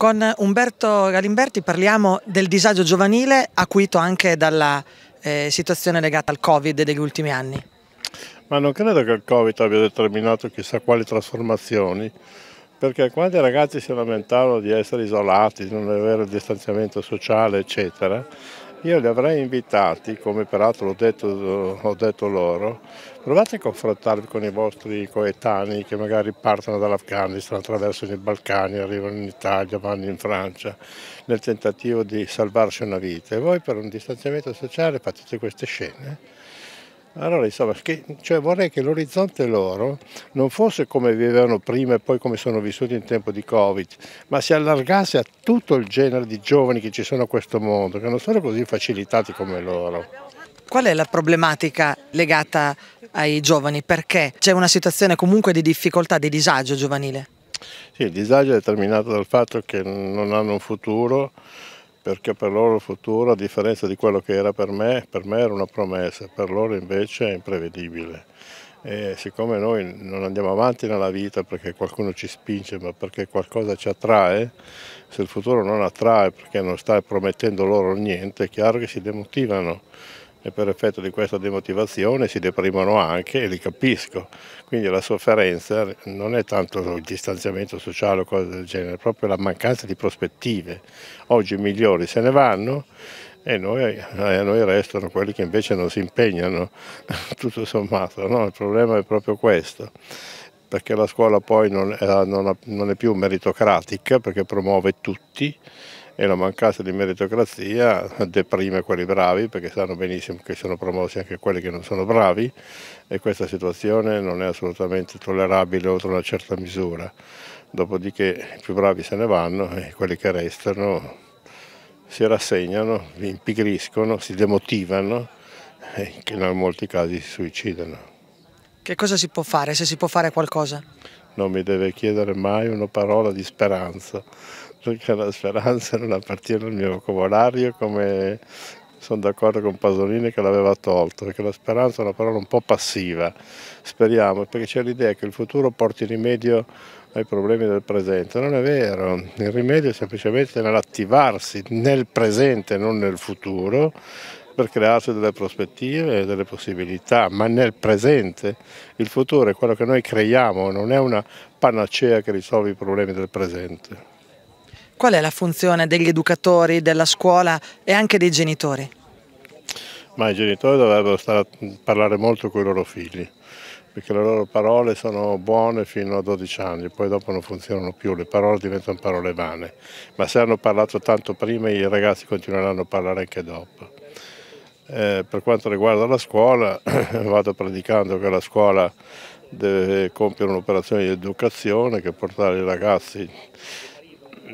Con Umberto Galimberti parliamo del disagio giovanile acuito anche dalla eh, situazione legata al Covid degli ultimi anni. Ma non credo che il Covid abbia determinato chissà quali trasformazioni, perché quando i ragazzi si lamentavano di essere isolati, di non avere il distanziamento sociale, eccetera, io li avrei invitati, come peraltro ho detto, ho detto loro, provate a confrontarvi con i vostri coetanei che magari partono dall'Afghanistan, attraversano i Balcani, arrivano in Italia, vanno in Francia, nel tentativo di salvarsi una vita. E voi per un distanziamento sociale fate tutte queste scene allora, insomma, che, cioè vorrei che l'orizzonte loro non fosse come vivevano prima e poi come sono vissuti in tempo di Covid, ma si allargasse a tutto il genere di giovani che ci sono a questo mondo, che non sono così facilitati come loro. Qual è la problematica legata ai giovani? Perché c'è una situazione comunque di difficoltà, di disagio giovanile? Sì, il disagio è determinato dal fatto che non hanno un futuro, perché per loro il futuro, a differenza di quello che era per me, per me era una promessa, per loro invece è imprevedibile. E siccome noi non andiamo avanti nella vita perché qualcuno ci spinge, ma perché qualcosa ci attrae, se il futuro non attrae perché non stai promettendo loro niente, è chiaro che si demotivano e per effetto di questa demotivazione si deprimono anche e li capisco. Quindi la sofferenza non è tanto il distanziamento sociale o cose del genere, è proprio la mancanza di prospettive. Oggi i migliori se ne vanno e noi, eh, a noi restano quelli che invece non si impegnano, tutto sommato. No? Il problema è proprio questo perché la scuola poi non eh, è più meritocratica, perché promuove tutti, e la mancanza di meritocrazia deprime quelli bravi perché sanno benissimo che sono promossi anche quelli che non sono bravi e questa situazione non è assolutamente tollerabile oltre una certa misura. Dopodiché i più bravi se ne vanno e quelli che restano si rassegnano, impigriscono, si demotivano e in molti casi si suicidano. Che cosa si può fare, se si può fare qualcosa? Non mi deve chiedere mai una parola di speranza, perché la speranza non appartiene al mio vocabolario come sono d'accordo con Pasolini che l'aveva tolto, perché la speranza è una parola un po' passiva, speriamo, perché c'è l'idea che il futuro porti rimedio ai problemi del presente. Non è vero, il rimedio è semplicemente nell'attivarsi nel presente, non nel futuro, per crearsi delle prospettive e delle possibilità, ma nel presente. Il futuro è quello che noi creiamo, non è una panacea che risolve i problemi del presente. Qual è la funzione degli educatori, della scuola e anche dei genitori? Ma i genitori dovrebbero stare a parlare molto con i loro figli, perché le loro parole sono buone fino a 12 anni, poi dopo non funzionano più, le parole diventano parole vane, ma se hanno parlato tanto prima i ragazzi continueranno a parlare anche dopo. Eh, per quanto riguarda la scuola, vado predicando che la scuola deve compiere un'operazione di educazione che portare i ragazzi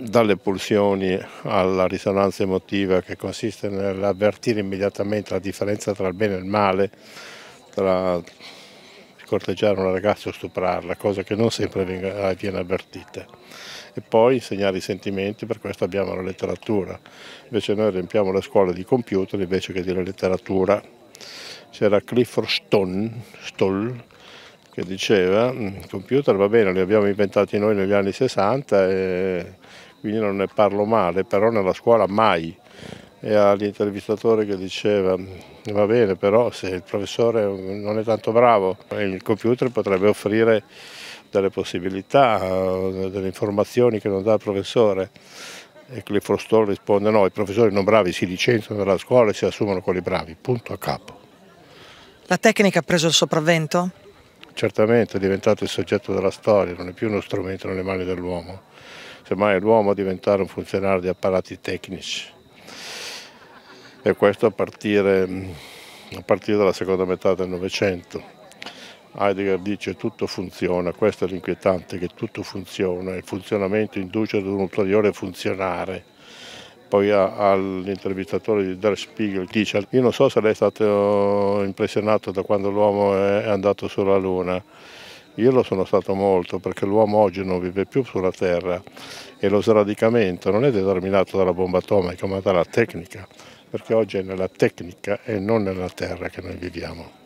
dalle pulsioni alla risonanza emotiva che consiste nell'avvertire immediatamente la differenza tra il bene e il male, tra corteggiare una ragazza o stuprarla, cosa che non sempre viene avvertita. E poi insegnare i sentimenti, per questo abbiamo la letteratura. Invece noi riempiamo le scuole di computer invece che della letteratura. C'era Clifford Stone, Stoll, che diceva, il mm, computer va bene, li abbiamo inventati noi negli anni 60 e quindi non ne parlo male, però nella scuola mai. E all'intervistatore che diceva, va bene però se il professore non è tanto bravo, il computer potrebbe offrire delle possibilità, delle informazioni che non dà il professore. E Clifford Stoll risponde no, i professori non bravi si licenziano dalla scuola e si assumono quelli bravi, punto a capo. La tecnica ha preso il sopravvento? Certamente, è diventato il soggetto della storia, non è più uno strumento nelle mani dell'uomo semmai l'uomo diventare un funzionario di apparati tecnici. E questo a partire, a partire dalla seconda metà del Novecento. Heidegger dice che tutto funziona, questo è l'inquietante, che tutto funziona, il funzionamento induce ad un ulteriore funzionare. Poi all'intervistatore di Der Spiegel dice, io non so se lei è stato impressionato da quando l'uomo è andato sulla Luna, io lo sono stato molto perché l'uomo oggi non vive più sulla Terra e lo sradicamento non è determinato dalla bomba atomica ma dalla tecnica, perché oggi è nella tecnica e non nella Terra che noi viviamo.